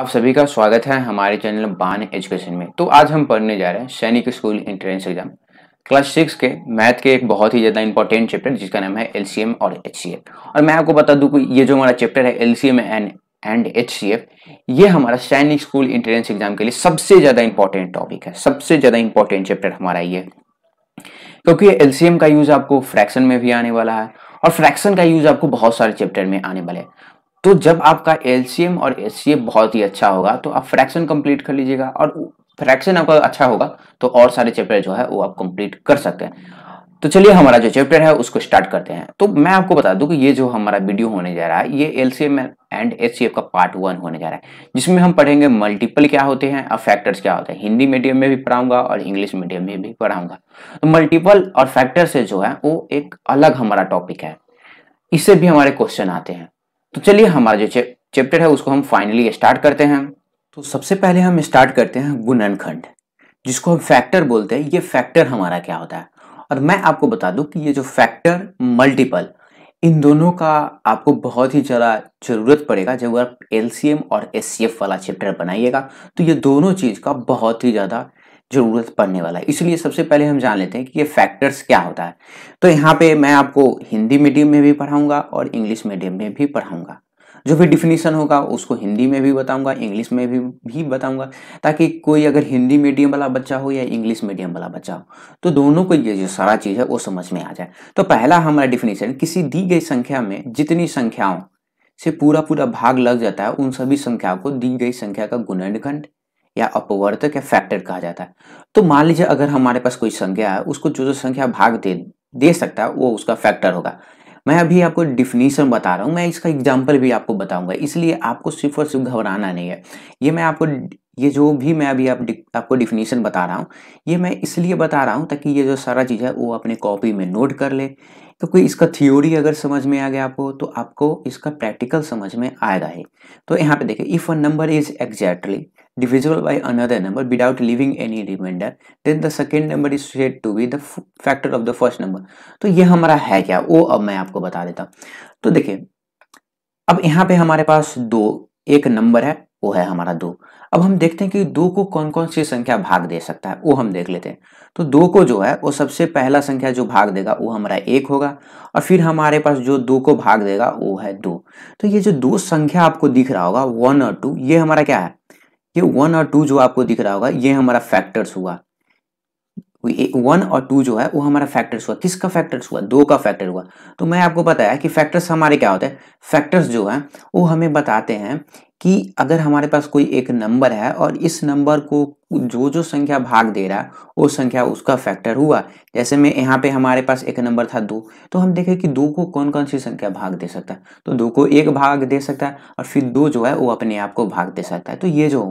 आप सभी का स्वागत है हमारे चैनल बान एजुकेशन में तो आज हम पढ़ने जा रहे हैं सैनिक school entrance exam class six के मैथ के एक बहुत ही ज़्यादा इंपॉर्टेंट चैप्टर जिसका नाम है एल और एच और मैं आपको बता दूं कि ये जो हमारा चैप्टर है एल एंड एंड एच ये हमारा सैनिक स्कूल एंट्रेंस एग्जाम के लिए सबसे ज़्यादा इंपॉर्टेंट टॉपिक है सबसे ज़्यादा इंपॉर्टेंट चैप्टर हमारा ये क्योंकि एल का यूज़ आपको फ्रैक्शन में भी आने वाला है और फ्रैक्शन का यूज़ आपको बहुत सारे चैप्टर में आने वाले है तो जब आपका एलसीएम और एस बहुत ही अच्छा होगा तो आप फ्रैक्शन कंप्लीट कर लीजिएगा और फ्रैक्शन आपका अच्छा होगा तो और सारे चैप्टर जो है वो आप कंप्लीट कर सकते हैं तो चलिए हमारा जो चैप्टर है उसको स्टार्ट करते हैं तो मैं आपको बता दूं कि ये जो हमारा वीडियो होने जा रहा है ये L C M and S C F का पार्ट वन होने जा रहा है जिसमें हम पढ़ेंगे मल्टीपल क्या होते हैं और फैक्टर्स क्या होते हैं हिंदी मीडियम में भी पढ़ाऊंगा और इंग्लिश मीडियम में भी पढ़ाऊंगा तो मल्टीपल और फैक्टर से जो है वो एक अलग हमारा टॉपिक है इससे भी हमारे क्वेश्चन आते हैं तो चलिए हमारा जो चैप्टर है उसको हम फाइनली स्टार्ट करते हैं तो सबसे पहले हम स्टार्ट करते हैं गुणनखंड जिसको हम फैक्टर बोलते हैं ये फैक्टर हमारा क्या होता है और मैं आपको बता दूं कि ये जो फैक्टर मल्टीपल इन दोनों का आपको बहुत ही ज़्यादा ज़रूरत पड़ेगा जब आप एल और एस वाला चैप्टर बनाइएगा तो ये दोनों चीज़ का बहुत ही ज़्यादा ज़रूरत पड़ने वाला है इसलिए सबसे पहले हम जान लेते हैं कि ये फैक्टर्स क्या होता है तो यहाँ पे मैं आपको हिंदी मीडियम में भी पढ़ाऊंगा और इंग्लिश मीडियम में भी पढ़ाऊंगा जो भी डिफिनीशन होगा उसको हिंदी में भी बताऊंगा इंग्लिश में भी भी बताऊंगा ताकि कोई अगर हिंदी मीडियम वाला बच्चा हो या इंग्लिश मीडियम वाला बच्चा हो तो दोनों को ये जो सारा चीज़ है वो समझ में आ जाए तो पहला हमारा डिफिनीशन किसी दी गई संख्या में जितनी संख्याओं से पूरा पूरा भाग लग जाता है उन सभी संख्याओं को दी गई संख्या का गुणनखंड या अपवर्तक या फैक्टर कहा जाता है तो मान लीजिए अगर हमारे पास कोई संख्या है उसको जो जो संख्या भाग दे दे सकता है वो उसका फैक्टर होगा मैं अभी आपको डिफिनीशन बता रहा हूँ मैं इसका एग्जाम्पल भी आपको बताऊंगा इसलिए आपको सिर्फ और सिर्फ घबराना नहीं है ये मैं आपको ये जो भी मैं अभी आप आपको डिफिनीशन बता रहा हूँ ये मैं इसलिए बता रहा हूँ ताकि ये जो सारा चीज़ है वो अपने कॉपी में नोट कर ले तो कोई इसका थ्योरी अगर समझ में आ गया आपको तो आपको इसका प्रैक्टिकल समझ में आएगा ही तो यहाँ पे देखिए if a number is exactly divisible by another number without living any reminder then the second number is said to be the factor of the first number तो ये हमारा है क्या वो अब मैं आपको बता देता तो देखिए अब यहाँ पे हमारे पास दो एक नंबर है वो है हमारा दो अब हम देखते हैं कि दो को कौन कौन सी संख्या भाग दे सकता है वो हम देख लेते हैं तो दो को जो है वो सबसे पहला संख्या जो भाग देगा वो हमारा एक होगा और फिर हमारे पास जो दो को भाग देगा वो है दो तो ये जो दो संख्या आपको दिख रहा होगा वन और टू ये हमारा क्या है ये वन और टू जो आपको दिख रहा होगा ये हमारा फैक्टर्स हुआ वन और टू जो है वो हमारा फैक्टर्स हुआ किसका फैक्टर्स हुआ दो का फैक्टर हुआ तो मैं आपको बताया कि फैक्टर्स हमारे क्या होते हैं फैक्टर्स जो है वो हमें बताते हैं कि अगर हमारे पास कोई एक नंबर है और इस नंबर को जो जो संख्या भाग दे रहा है वो संख्या उसका फैक्टर हुआ जैसे मैं यहाँ पे हमारे पास एक नंबर था दो तो हम देखें कि दो को कौन कौन सी संख्या भाग दे सकता है तो दो को एक भाग दे सकता है और फिर दो जो है वो अपने आप को भाग दे सकता है तो ये जो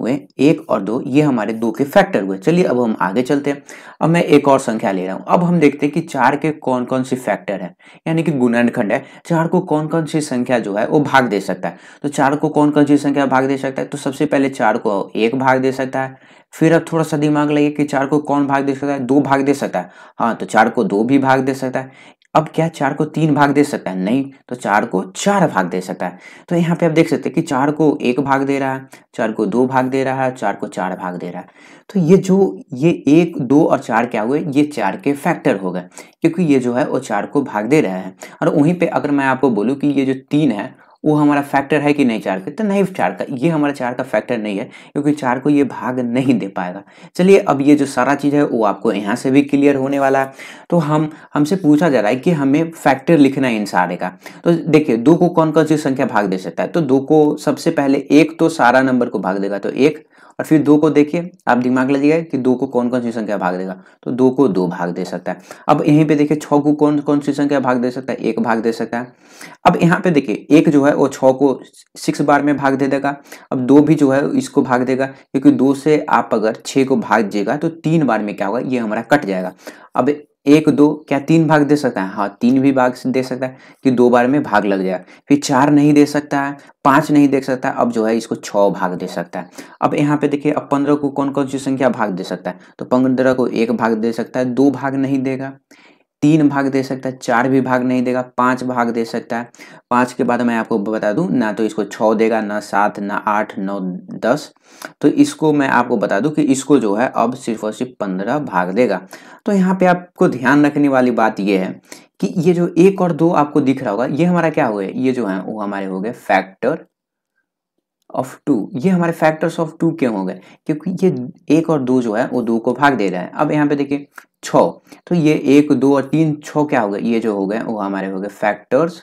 हुए एक और दो ये हमारे दो के फैक्टर हुए चलिए अब हम आगे चलते हैं अब मैं एक और संख्या ले रहा हूँ अब हम देखते हैं कि चार के कौन कौन सी फैक्टर है यानी कि गुणनखंड है चार को कौन कौन सी संख्या जो है वो भाग दे सकता है तो चार को कौन कौन सी संख्या भाग दे सकता है तो सबसे पहले चार को एक भाग दे सकता है फिर अब थोड़ा सा दिमाग लगे कि चार को कौन भाग दे सकता है दो भाग दे सकता है हाँ तो चार को दो भी भाग दे सकता है अब क्या चार को तीन भाग दे सकता है नहीं तो चार को चार भाग दे सकता है तो यहाँ पे आप देख सकते हैं कि चार को एक भाग दे रहा है चार को दो भाग दे रहा है चार को चार भाग दे रहा है तो ये जो ये एक दो और चार क्या हुए ये चार के फैक्टर हो गए क्योंकि ये जो है वो चार को भाग दे रहे हैं और वहीं पर अगर मैं आपको बोलूँ कि ये जो तीन है वो हमारा फैक्टर है कि नहीं चार का तो नहीं चार का ये हमारा चार का फैक्टर नहीं है क्योंकि चार को ये भाग नहीं दे पाएगा चलिए अब ये जो सारा चीज़ है वो आपको यहाँ से भी क्लियर होने वाला है तो हम हमसे पूछा जा रहा है कि हमें फैक्टर लिखना है इन सारे का तो देखिए दो को कौन कौन सी संख्या भाग दे सकता है तो दो को सबसे पहले एक तो सारा नंबर को भाग देगा तो एक और फिर दो को देखिए आप दिमाग लग कि दो को कौन कौन सी संख्या भाग देगा तो दो को दो भाग दे सकता है अब यहीं पे देखिए छः को कौन कौन सी संख्या भाग दे सकता है एक भाग दे सकता है अब यहाँ पे देखिए एक जो है वो छः को सिक्स बार में भाग दे देगा अब दो भी जो है इसको भाग देगा क्योंकि दो से आप अगर छः को भाग देगा तो तीन बार में क्या होगा ये हमारा कट जाएगा अब एक दो क्या तीन भाग दे सकता है हाँ तीन भी भाग दे सकता है कि दो बार में भाग लग जाएगा फिर चार नहीं दे सकता है पांच नहीं दे सकता अब जो है इसको छ भाग दे सकता है अब यहाँ पे देखिए अब पंद्रह को कौन कौन सी संख्या भाग दे सकता है तो पंद्रह को एक भाग दे सकता है दो भाग नहीं देगा तीन भाग दे सकता है चार भी भाग नहीं देगा पांच भाग दे सकता है पांच के बाद मैं आपको बता दूं ना तो इसको छः देगा ना सात ना आठ नौ दस तो इसको मैं आपको बता दूं कि इसको जो है अब सिर्फ और सिर्फ पंद्रह भाग देगा तो यहाँ पे आपको ध्यान रखने वाली बात यह है कि ये जो एक और दो आपको दिख रहा होगा ये हमारा क्या हो गया ये जो है वो हमारे हो गए फैक्टर ऑफ टू ये हमारे फैक्टर्स ऑफ टू क्यों हो गए क्योंकि ये हम्म। एक और दो जो है वो दो को भाग दे रहा है अब यहाँ पे देखिए छ तो ये एक दो और तीन छ क्या हो गए ये जो हो गए वो हमारे हो गए फैक्टर्स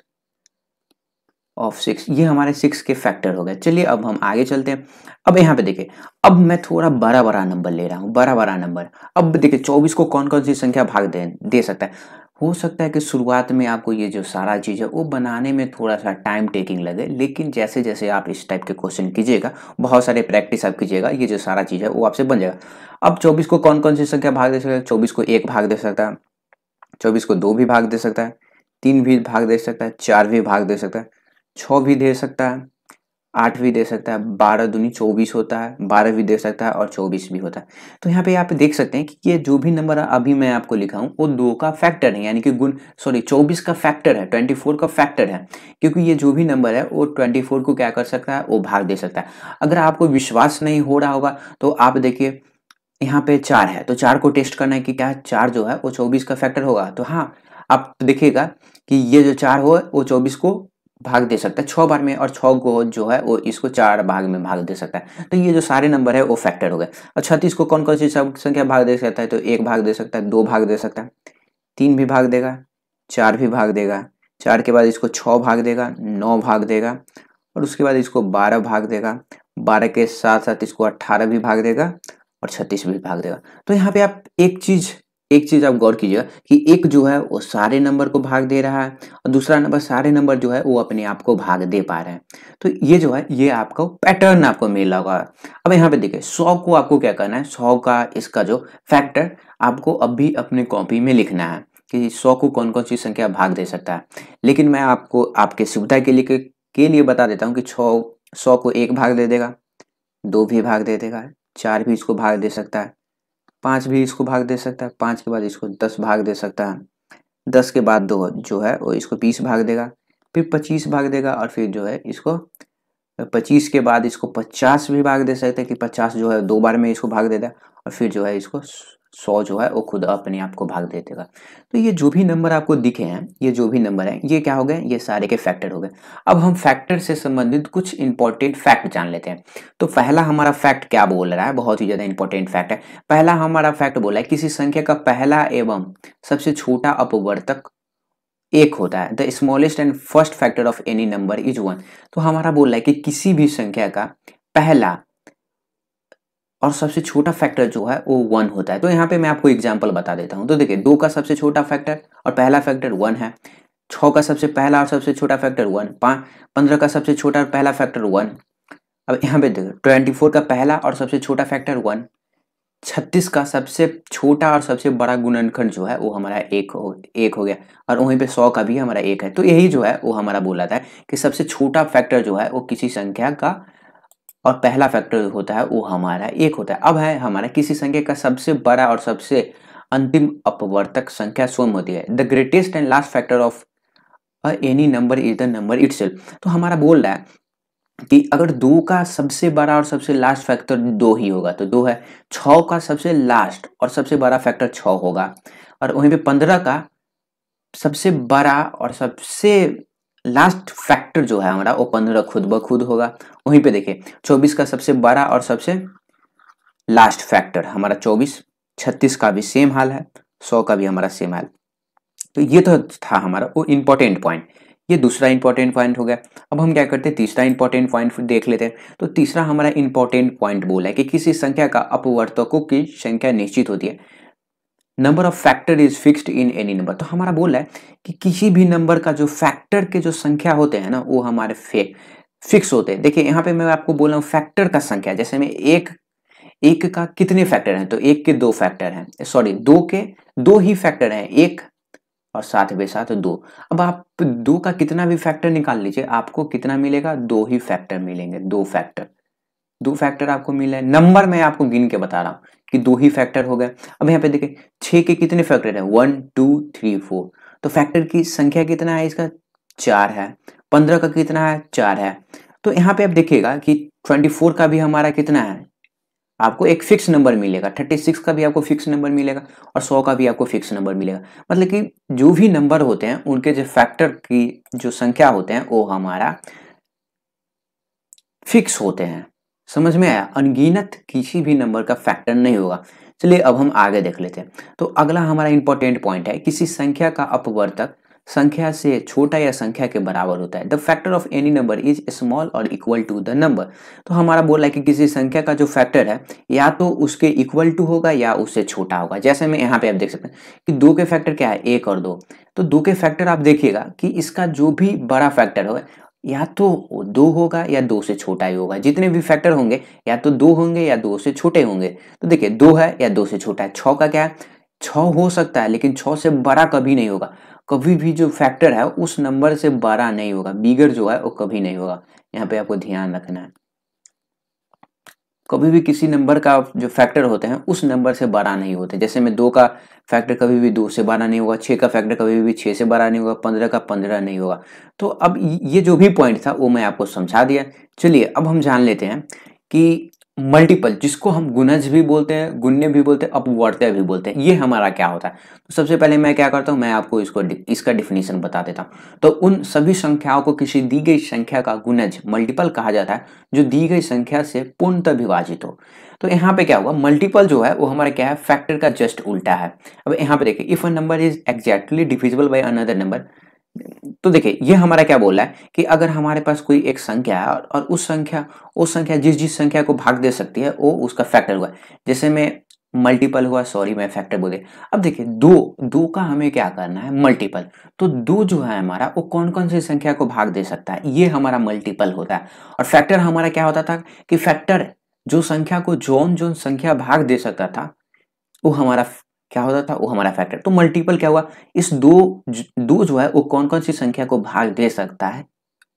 ऑफ सिक्स ये हमारे सिक्स के फैक्टर हो गए चलिए अब हम आगे चलते हैं अब यहाँ पे देखिए अब मैं थोड़ा बड़ा बड़ा नंबर ले रहा हूँ बड़ा बड़ा नंबर अब देखिए चौबीस को कौन कौन सी संख्या भाग दे दे सकता है हो सकता है कि शुरुआत में आपको ये जो सारा चीज़ है वो बनाने में थोड़ा सा टाइम टेकिंग लगे लेकिन जैसे जैसे आप इस टाइप के क्वेश्चन कीजिएगा बहुत सारे प्रैक्टिस आप कीजिएगा ये जो सारा चीज़ है वो आपसे बन जाएगा अब चौबीस को कौन कौन सी संख्या भाग दे सकता है चौबीस को एक भाग दे सकता है चौबीस को दो भी भाग दे सकता है तीन भी भाग दे सकता है चार भी भाग दे सकता है छ भी दे सकता है आठ भी दे सकता है बारह दूनी चौबीस होता है बारह भी दे सकता है और चौबीस भी होता है तो यहाँ पे आप देख सकते हैं कि ये जो भी नंबर अभी मैं आपको लिखा हूँ वो दो का फैक्टर है यानी कि गुण सॉरी चौबीस का फैक्टर है ट्वेंटी फोर का फैक्टर है क्योंकि ये जो भी नंबर है वो ट्वेंटी फोर को क्या कर सकता है वो भाग दे सकता है अगर आपको विश्वास नहीं हो रहा होगा तो आप देखिए यहाँ पे चार है तो चार को टेस्ट करना है कि क्या चार जो है वो चौबीस का फैक्टर होगा तो हाँ आप देखिएगा कि ये जो चार हो वो चौबीस को भाग दे सकता है छः बार में और छः को जो है वो इसको चार भाग में भाग दे सकता है तो ये जो सारे नंबर है वो फैक्टर हो गए और छत्तीस को कौन कौन सी संख्या भाग दे सकता है तो एक भाग दे सकता है दो भाग दे सकता है तीन भी भाग देगा चार भी भाग देगा चार के बाद इसको छः भाग देगा नौ भाग देगा और उसके बाद इसको बारह भाग देगा बारह के साथ साथ इसको अट्ठारह भी भाग देगा और छत्तीस भी भाग देगा तो यहाँ पे आप एक चीज़ एक चीज आप गौर कीजिएगा कि एक जो है वो सारे नंबर को भाग दे रहा है और दूसरा नंबर सारे नंबर जो है वो अपने आप को भाग दे पा रहे हैं तो ये जो है ये आपको पैटर्न आपको मिला हुआ है अब यहाँ पे देखिए सौ को आपको क्या करना है सौ का इसका जो फैक्टर आपको अब भी अपने कॉपी में लिखना है कि सौ को कौन कौन सी संख्या भाग दे सकता है लेकिन मैं आपको आपके सुविधा के लिए के लिए बता देता हूँ कि छ सौ को एक भाग दे देगा दो भी भाग दे देगा चार भी इसको भाग दे सकता है पाँच भी इसको भाग दे सकता है पाँच के बाद इसको दस भाग दे सकता है दस के बाद दो जो है वो इसको बीस भाग देगा फिर पच्चीस भाग देगा और फिर जो है इसको पच्चीस के बाद इसको पचास भी भाग दे सकते हैं कि पचास जो है दो बार में इसको भाग देगा और फिर जो है इसको सौ जो है वो खुद अपने आप को भाग दे देगा तो ये जो भी नंबर आपको दिखे हैं ये जो भी नंबर हैं ये क्या हो गए ये सारे के फैक्टर हो गए अब हम फैक्टर से संबंधित कुछ इंपॉर्टेंट फैक्ट जान लेते हैं तो पहला हमारा फैक्ट क्या बोल रहा है बहुत ही ज़्यादा इंपॉर्टेंट फैक्ट है पहला हमारा फैक्ट बोला है किसी संख्या का पहला एवं सबसे छोटा अपवर्तक एक होता है the smallest and first factor of any number is one तो हमारा बोल रहा है कि किसी भी संख्या का पहला और सबसे छोटा फैक्टर जो है वो वन होता है तो यहाँ पे मैं आपको एग्जाम्पल बता देता हूँ तो देखिए दो का सबसे छोटा फैक्टर और पहला फैक्टर वन है छः का सबसे पहला और सबसे छोटा फैक्टर वन पाँच पंद्रह का सबसे छोटा और पहला फैक्टर वन अब यहाँ पे देखो ट्वेंटी फोर का पहला और सबसे छोटा फैक्टर वन छत्तीस का सबसे छोटा और सबसे बड़ा गुणनखंड जो है वो हमारा एक हो एक हो गया और वहीं पे सौ का भी हमारा एक है तो यही जो है वो हमारा बोला था कि सबसे छोटा फैक्टर जो है वो किसी संख्या का और पहला फैक्टर होता है वो हमारा एक होता है अब है हमारा किसी संख्या का सबसे बड़ा और सबसे अंतिम अपवर्तक संख्या स्वयं होती है the greatest and last factor of any number is the number it तो हमारा बोल रहा है कि अगर दो का सबसे बड़ा और सबसे लास्ट फैक्टर दो ही होगा तो दो है छ का सबसे लास्ट और सबसे बड़ा फैक्टर छ होगा और वहीं पे पंद्रह का सबसे बड़ा और सबसे लास्ट फैक्टर जो है हमारा वो पंद्रह खुद ब खुद होगा वहीं पे देखिए चौबीस का सबसे बड़ा और सबसे लास्ट फैक्टर हमारा चौबीस छत्तीस का भी सेम हाल है सौ का भी हमारा सेम हाल तो ये तो था हमारा वो इंपॉर्टेंट पॉइंट ये दूसरा इंपॉर्टेंट पॉइंट हो गया अब हम क्या करते हैं तीसरा इंपॉर्टेंट पॉइंट देख लेते हैं तो तीसरा हमारा इंपॉर्टेंट पॉइंट बोला है कि किसी संख्या का अपवर्तकों की संख्या निश्चित होती है number of factor is fixed in any number तो हमारा बोल है कि किसी भी नंबर का जो फैक्टर के जो संख्या होते हैं ना वो हमारे फिक्स होते हैं देखिए यहाँ पे मैं आपको बोल रहा हूँ फैक्टर का संख्या जैसे मैं एक एक का कितने फैक्टर हैं तो एक के दो फैक्टर हैं सॉरी दो के दो ही फैक्टर हैं एक और साथ बे साथ दो अब आप दो का कितना भी फैक्टर निकाल लीजिए आपको कितना मिलेगा दो ही फैक्टर मिलेंगे दो फैक्टर दो फैक्टर आपको मिले नंबर मैं आपको गिन के बता रहा हूँ कि दो ही फैक्टर हो गए अब यहाँ पे देखें छ के कितने फैक्टर है वन टू थ्री फोर तो फैक्टर की संख्या कितना है इसका चार है पंद्रह का कितना है चार है तो यहाँ पे आप देखिएगा कि ट्वेंटी फोर का भी हमारा कितना है आपको एक फिक्स नंबर मिलेगा थर्टी सिक्स का भी आपको फिक्स नंबर मिलेगा और सौ का भी आपको फिक्स नंबर मिलेगा मतलब कि जो भी नंबर होते हैं उनके जो फैक्टर की जो संख्या होते हैं वो हमारा फिक्स होते हैं समझ में आया अनगिनत किसी भी नंबर का फैक्टर नहीं होगा चलिए अब हम आगे देख लेते हैं तो अगला हमारा इंपॉर्टेंट पॉइंट है किसी संख्या का अपवर्तक संख्या से छोटा या संख्या के बराबर होता है the factor of any number is small और इक्वल टू द नंबर तो हमारा बोला है कि किसी संख्या का जो फैक्टर है या तो उसके इक्वल टू होगा या उससे छोटा होगा जैसे मैं यहाँ पे आप देख सकते हैं कि दो के फैक्टर क्या है एक और दो तो दो के फैक्टर आप देखिएगा कि इसका जो भी बड़ा फैक्टर हो या तो दो होगा या दो से छोटा ही होगा जितने भी फैक्टर होंगे या तो दो होंगे या दो से छोटे होंगे तो देखिए दो है या दो से छोटा है छ का क्या है छ हो सकता है लेकिन छ से बड़ा कभी नहीं होगा कभी भी जो फैक्टर है उस नंबर से बड़ा नहीं होगा बिगर जो है वो कभी नहीं होगा यहाँ पे आपको ध्यान रखना है कभी भी किसी नंबर का जो फैक्टर होते हैं उस नंबर से बारह नहीं होते जैसे में दो का फैक्टर कभी भी दो से बारह नहीं होगा छः का फैक्टर कभी भी छः से बारह नहीं होगा पंद्रह का पंद्रह नहीं होगा तो अब ये जो भी पॉइंट था वो मैं आपको समझा दिया चलिए अब हम जान लेते हैं कि मल्टीपल जिसको हम गुनज भी बोलते हैं गुन्ने भी बोलते हैं अपवर्त्य भी बोलते हैं ये हमारा क्या होता है तो सबसे पहले मैं क्या करता हूँ मैं आपको इसको इसका डिफिनेशन बता देता हूँ तो उन सभी संख्याओं को किसी दी गई संख्या का गुनज मल्टीपल कहा जाता है जो दी गई संख्या से पूर्णतः विभाजित हो तो यहाँ पे क्या होगा मल्टीपल जो है वो हमारा क्या है फैक्टर का जस्ट उल्टा है अब यहाँ पे देखिए if a number is exactly divisible by another number तो देखिए ये हमारा क्या बोल रहा है कि अगर हमारे पास कोई एक संख्या है और, उस संख्या उस संख्या जिस जिस संख्या को भाग दे सकती है वो उसका फैक्टर हुआ जैसे मैं मल्टीपल हुआ सॉरी मैं फैक्टर बोले अब देखिए दो दो का हमें क्या करना है मल्टीपल तो दो जो है हमारा वो कौन कौन सी संख्या को भाग दे सकता है ये हमारा मल्टीपल होता है और फैक्टर हमारा क्या होता था कि फैक्टर जो संख्या को जोन जोन संख्या भाग दे सकता था वो हमारा क्या होता था वो हमारा फैक्टर तो मल्टीपल क्या हुआ इस दो दो जो है वो कौन कौन सी संख्या को भाग दे सकता है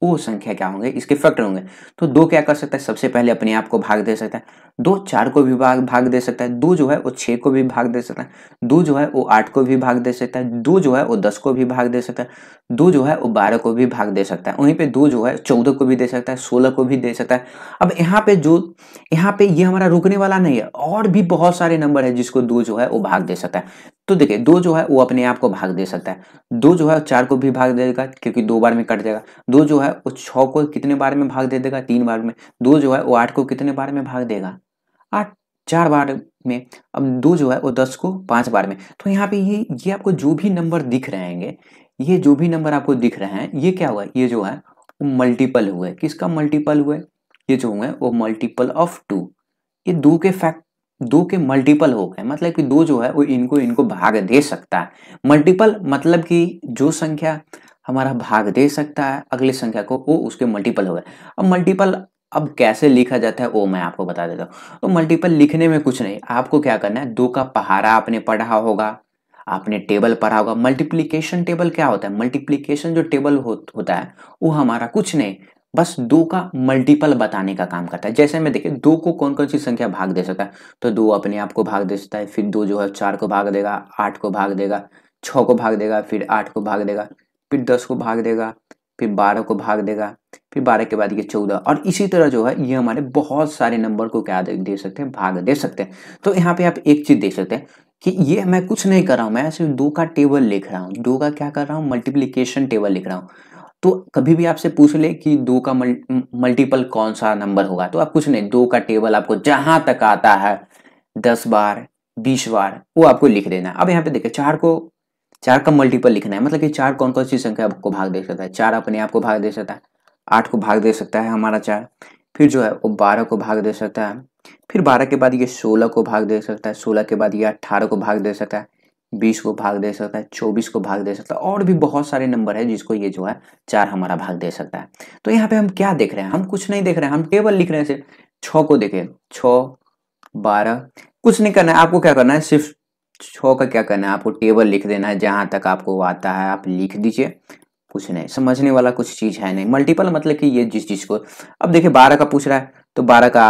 वो संख्या क्या होंगे इसके फैक्टर होंगे तो दो क्या कर सकता है सबसे पहले अपने आप को भाग दे सकता है दो चार को भी भाग भाग दे सकता है दो जो है वो छः को भी भाग दे सकता है दो जो है वो आठ को भी भाग दे सकता है दो जो है वो दस को भी भाग दे सकता है दो जो है वो बारह को भी भाग दे सकता है वहीं पे दो जो है चौदह को भी दे सकता है सोलह को भी दे सकता है अब यहाँ पे जो यहाँ पे ये हमारा रुकने वाला नहीं है और भी बहुत सारे नंबर है जिसको दो जो है वो भाग दे सकता है तो देखिए दो जो है वो अपने आप को भाग दे सकता है दो जो है चार को भी भाग दे देगा क्योंकि दो बार में कट जाएगा दो जो है वो छः को कितने बार में भाग दे देगा तीन बार में दो जो है वो आठ को कितने बार में भाग देगा आठ चार बार में अब दो जो है वो दस को पांच बार में तो यहाँ पे ये ये आपको जो भी नंबर दिख रहे हैं ये जो भी नंबर आपको दिख रहे हैं ये क्या हुआ ये जो है मल्टीपल हुए किसका मल्टीपल हुए ये जो हुए वो मल्टीपल ऑफ टू ये दो के फैक्ट दो के मल्टीपल हो गए मतलब कि दो जो है वो इनको इनको भाग दे सकता है मल्टीपल मतलब कि जो संख्या हमारा भाग दे सकता है अगली संख्या को वो उसके मल्टीपल हो गए अब मल्टीपल अब कैसे लिखा जाता है वो मैं आपको बता देता हूँ तो मल्टीपल लिखने में कुछ नहीं आपको क्या करना है दो का पहारा आपने पढ़ा होगा आपने टेबल पढ़ा होगा मल्टीप्लीकेशन टेबल क्या होता है मल्टीप्लीकेशन जो टेबल हो, होता है वो हमारा कुछ नहीं बस दो का मल्टीपल बताने का काम करता है जैसे मैं देखिए दो को कौन कौन सी संख्या भाग दे सकता है तो दो अपने आप को भाग दे सकता है फिर दो जो है चार को भाग देगा आठ को भाग देगा छ को भाग देगा फिर आठ को भाग देगा फिर दस को भाग देगा फिर बारह को भाग देगा फिर बारह के बाद ये चौदह और इसी तरह जो है ये हमारे बहुत सारे नंबर को क्या दे सकते हैं भाग दे सकते हैं तो यहाँ पे आप एक चीज़ देख सकते हैं कि ये मैं कुछ नहीं कर रहा हूँ मैं सिर्फ दो का टेबल लिख रहा हूँ दो का क्या कर रहा हूँ मल्टीप्लीकेशन टेबल लिख रहा हूँ तो कभी भी आपसे पूछ ले कि दो का मल्टीपल कौन सा नंबर होगा तो आप कुछ नहीं दो का टेबल आपको जहां तक आता है दस बार बीस बार वो आपको लिख देना अब यहाँ पे देखिए चार को चार का मल्टीपल लिखना है मतलब कि चार कौन कौन सी संख्या आपको भाग दे सकता है चार अपने आप को भाग दे सकता है आठ को भाग दे सकता है हमारा चार फिर जो है वो बारह को भाग दे सकता है फिर बारह के बाद ये सोलह को भाग दे सकता है सोलह के बाद ये अट्ठारह को भाग दे सकता है बीस को भाग दे सकता है चौबीस को भाग दे सकता है और भी बहुत सारे नंबर है जिसको ये जो है चार हमारा भाग दे सकता है तो यहाँ पे हम क्या देख रहे हैं हम कुछ नहीं देख रहे हैं हम टेबल लिख रहे हैं सिर्फ छ को देखे छ बारह कुछ नहीं करना है आपको क्या करना है सिर्फ छ का क्या करना है आपको टेबल लिख देना है जहाँ तक आपको आता है आप लिख दीजिए कुछ नहीं समझने वाला कुछ चीज़ है नहीं मल्टीपल मतलब कि ये जिस चीज़ को अब देखिए बारह का पूछ रहा है तो बारह का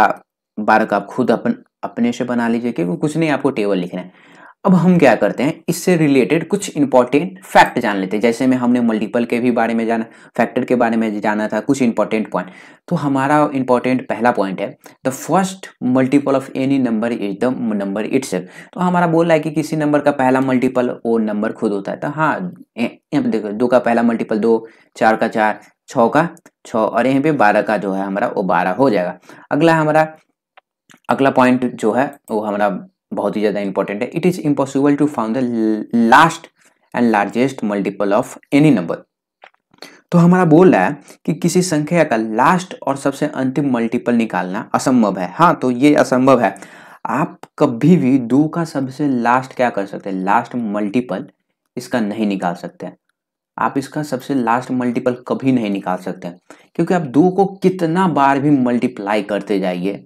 बारह का आप खुद अपन अपने से बना लीजिए क्योंकि कुछ नहीं आपको टेबल लिखना है अब हम क्या करते हैं इससे रिलेटेड कुछ इंपॉर्टेंट फैक्ट जान लेते हैं जैसे में हमने मल्टीपल के भी बारे में जाना फैक्टर के बारे में जाना था कुछ इंपॉर्टेंट पॉइंट तो हमारा इंपॉर्टेंट पहला पॉइंट है the first multiple of any number is the number its तो हमारा बोल रहा है कि किसी नंबर का पहला मल्टीपल वो नंबर खुद होता है तो हाँ यहाँ पे देखो दो का पहला मल्टीपल दो चार का चार छः का छः और यहाँ पे बारह का जो है हमारा वो बारह हो जाएगा अगला हमारा अगला पॉइंट जो है वो हमारा बहुत ही ज़्यादा इंपॉर्टेंट है it is impossible to found the last and largest multiple of any number तो हमारा बोल रहा है कि किसी संख्या का लास्ट और सबसे अंतिम मल्टीपल निकालना असंभव है हाँ तो ये असंभव है आप कभी भी दो का सबसे लास्ट क्या कर सकते हैं लास्ट मल्टीपल इसका नहीं निकाल सकते हैं आप इसका सबसे लास्ट मल्टीपल कभी नहीं निकाल सकते क्योंकि आप दो को कितना बार भी मल्टीप्लाई करते जाइए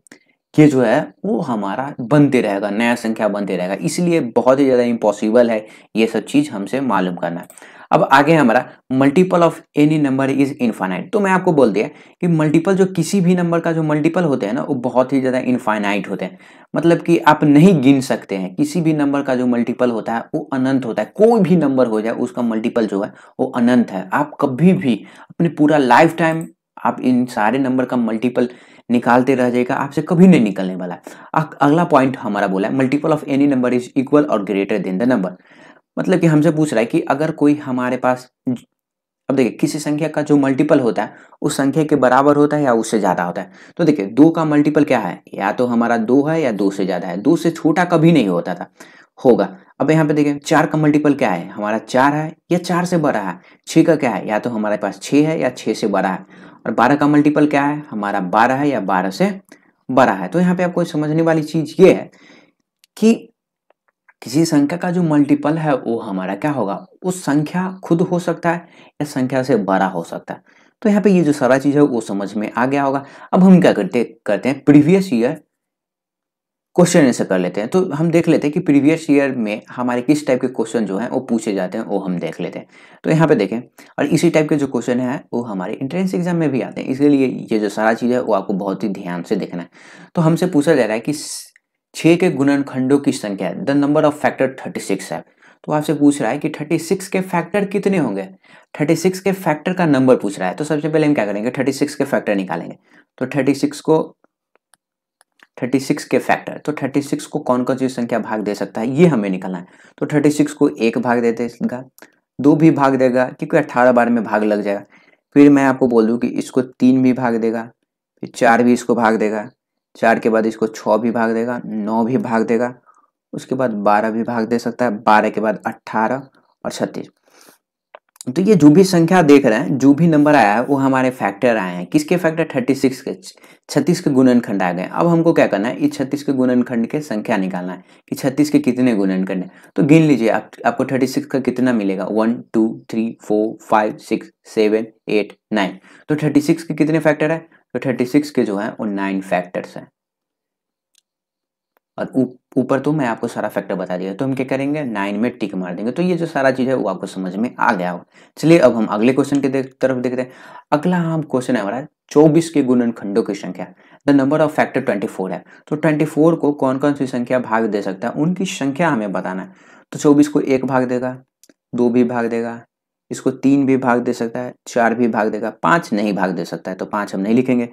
ये जो है वो हमारा बनते रहेगा नया संख्या बनते रहेगा इसलिए बहुत ही ज़्यादा इम्पॉसिबल है ये सब चीज़ हमसे मालूम करना अब आगे हमारा multiple of any number is infinite तो मैं आपको बोल दिया कि मल्टीपल जो किसी भी नंबर का जो मल्टीपल होते हैं ना वो बहुत ही ज़्यादा इनफाइनाइट होते हैं मतलब कि आप नहीं गिन सकते हैं किसी भी नंबर का जो मल्टीपल होता है वो अनंत होता है कोई भी नंबर हो जाए उसका मल्टीपल जो है वो अनंत है आप कभी भी अपने पूरा लाइफ टाइम आप इन सारे नंबर का मल्टीपल निकालते रह जाएगा आपसे कभी नहीं निकलने वाला अगला पॉइंट हमारा बोला है multiple of any number is equal और ग्रेटर देन द नंबर मतलब कि हमसे पूछ रहा है कि अगर कोई हमारे पास अब देखिए किसी संख्या का जो मल्टीपल होता है उस संख्या के बराबर होता है या उससे ज़्यादा होता है तो देखिए दो का मल्टीपल क्या है या तो हमारा दो है या दो से ज़्यादा है दो से छोटा कभी नहीं होता था होगा अब यहाँ पे देखिए चार का मल्टीपल क्या है हमारा चार है या चार से बड़ा है छः का क्या है या तो हमारे पास छः है या छः से बड़ा है और बारह का मल्टीपल क्या है हमारा बारह है या बारह से बड़ा है तो यहाँ पे आपको समझने वाली चीज ये है कि किसी संख्या का जो मल्टीपल है वो हमारा क्या होगा उस संख्या खुद हो सकता है या संख्या से बड़ा हो सकता है तो यहाँ पे ये जो सारा चीज़ है वो समझ में आ गया होगा अब हम क्या करते करते हैं प्रीवियस ईयर क्वेश्चन आंसर कर लेते हैं तो हम देख लेते हैं कि प्रीवियस ईयर में हमारे किस टाइप के क्वेश्चन जो हैं वो पूछे जाते हैं वो हम देख लेते हैं तो यहाँ पे देखें और इसी टाइप के जो क्वेश्चन है वो हमारे इंट्रेंस एग्जाम में भी आते हैं लिए ये जो सारा चीज़ है वो आपको बहुत ही ध्यान से देखना है तो हमसे पूछा जा रहा है कि छः के गुणनखंडों की संख्या है the number of factor thirty six है तो आपसे पूछ रहा है कि थर्टी सिक्स के फैक्टर कितने होंगे थर्टी सिक्स के फैक्टर का नंबर पूछ रहा है तो सबसे पहले हम क्या करेंगे थर्टी सिक्स के फैक्टर निकालेंगे तो थर्टी सिक्स को 36 के फैक्टर तो 36 को कौन कौन सी संख्या भाग दे सकता है ये हमें निकालना है तो 36 को एक भाग दे देगा दो भी भाग देगा क्योंकि 18 बार में भाग लग जाएगा फिर मैं आपको बोल दूँ कि इसको तीन भी भाग देगा फिर चार भी इसको भाग देगा चार के बाद इसको छः भी भाग देगा नौ भी भाग देगा उसके बाद बारह भी भाग दे सकता है बारह के बाद अट्ठारह और छत्तीस तो ये जो भी संख्या देख रहे हैं जो भी नंबर आया है वो हमारे फैक्टर आए हैं किसके फैक्टर थर्टी सिक्स के छत्तीस के गुणनखंड आ गए अब हमको क्या करना है इस छत्तीस के गुणनखंड के संख्या निकालना है कि छत्तीस के कितने गुणनखंड है तो गिन लीजिए आप आपको थर्टी सिक्स का कितना मिलेगा one two three four five six seven eight nine तो थर्टी सिक्स के कितने फैक्टर है तो थर्टी सिक्स के जो है वो नाइन फैक्टर्स हैं और ऊपर तो मैं आपको सारा फैक्टर बता दिया तो हम क्या करेंगे नाइन में टिक मार देंगे तो ये जो सारा चीज़ है वो आपको समझ में आ गया होगा चलिए अब हम अगले क्वेश्चन की तरफ देखते हैं अगला हम क्वेश्चन है हमारा चौबीस के खंडों की संख्या the number of factor twenty four है तो ट्वेंटी फोर को कौन कौन सी संख्या भाग दे सकता है उनकी संख्या हमें बताना है तो चौबीस को एक भाग देगा दो भी भाग देगा इसको तीन भी भाग दे सकता है चार भी भाग देगा पांच नहीं भाग दे सकता है तो पांच हम नहीं लिखेंगे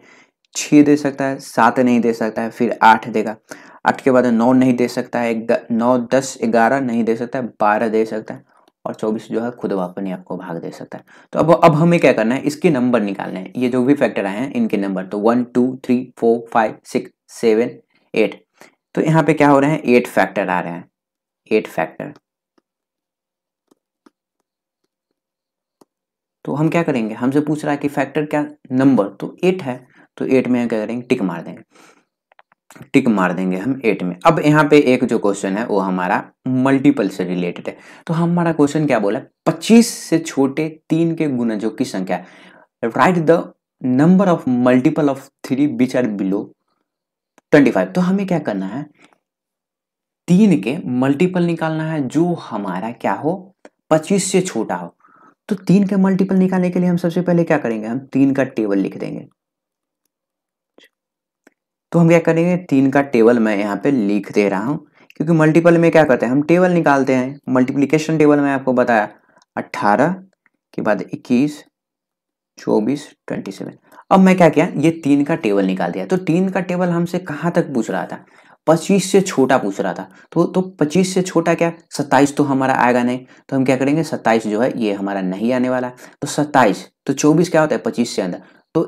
छह दे सकता है सात नहीं दे सकता है फिर आठ देगा आठ के बाद नौ नहीं दे सकता है नौ दस ग्यारह नहीं दे सकता है बारह दे सकता है और चौबीस जो है खुद वो अपने आपको भाग दे सकता है तो अब अब हमें क्या करना है इसके नंबर निकालने हैं ये जो भी फैक्टर आए हैं इनके नंबर तो one two three four five six seven eight तो यहाँ पे क्या हो रहे हैं एट फैक्टर आ रहे हैं एट फैक्टर तो हम क्या करेंगे हमसे पूछ रहा है कि फैक्टर क्या नंबर तो एट है तो एट में हम क्या करेंगे टिक मार देंगे टिक मार देंगे हम एट में अब यहाँ पे एक जो क्वेश्चन है वो हमारा मल्टीपल से रिलेटेड है तो हमारा क्वेश्चन क्या बोला पच्चीस से छोटे तीन के गुणजों की संख्या right the number of multiple of three which are below twenty five तो हमें क्या करना है तीन के मल्टीपल निकालना है जो हमारा क्या हो पच्चीस से छोटा हो तो तीन के मल्टीपल निकालने के लिए हम सबसे पहले क्या करेंगे हम तीन का टेबल लिख देंगे तो हम क्या करेंगे तीन का टेबल मैं यहाँ पे लिख दे रहा हूँ क्योंकि मल्टीपल में क्या करते हैं हम टेबल निकालते हैं मल्टीप्लीकेशन टेबल में आपको बताया अट्ठारह के बाद इक्कीस चौबीस ट्वेंटी सेवन अब मैं क्या किया ये तीन का टेबल निकाल दिया तो तीन का टेबल हमसे कहाँ तक पूछ रहा था पच्चीस से छोटा पूछ रहा था तो तो पच्चीस से छोटा क्या सत्ताईस तो हमारा आएगा नहीं तो हम क्या करेंगे सत्ताईस जो है ये हमारा नहीं आने वाला तो सत्ताईस तो चौबीस क्या होता है पच्चीस से अंदर तो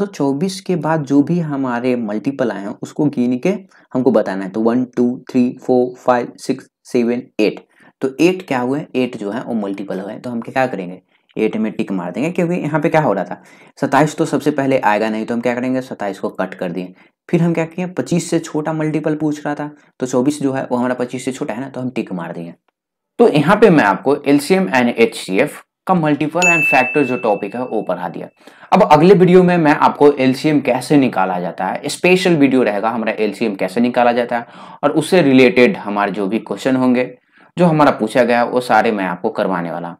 तो 24 के बाद जो भी हमारे मल्टीपल आए हैं उसको गिन के हमको बताना है तो one two three four five six seven eight तो एट क्या हुए एट जो है वो मल्टीपल हुए तो हम क्या करेंगे एट में टिक मार देंगे क्योंकि यहाँ पे क्या हो रहा था सत्ताईस तो सबसे पहले आएगा नहीं तो हम क्या करेंगे सत्ताईस को कट कर दिए फिर हम क्या किए पच्चीस से छोटा मल्टीपल पूछ रहा था तो चौबीस जो है वो हमारा पच्चीस से छोटा है ना तो हम टिक मार देंगे तो यहाँ पे मैं आपको L C M and H C F का मल्टीपल एंड फैक्टर जो टॉपिक है वो पढ़ा दिया अब अगले वीडियो में मैं आपको एलसीएम कैसे निकाला जाता है स्पेशल वीडियो रहेगा हमारा एलसीएम कैसे निकाला जाता है और उससे रिलेटेड हमारे जो भी क्वेश्चन होंगे जो हमारा पूछा गया वो सारे मैं आपको करवाने वाला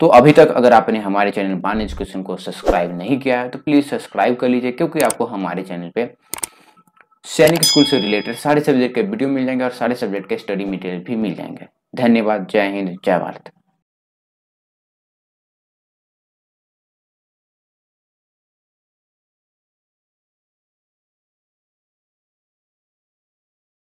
तो अभी तक अगर आपने हमारे चैनल बान एजुकेशन को सब्सक्राइब नहीं किया है तो प्लीज़ सब्सक्राइब कर लीजिए क्योंकि आपको हमारे चैनल पे सैनिक स्कूल से रिलेटेड सारे सब्जेक्ट के वीडियो मिल जाएंगे और सारे सब्जेक्ट के स्टडी मटेरियल भी मिल जाएंगे धन्यवाद जय हिंद जय भारत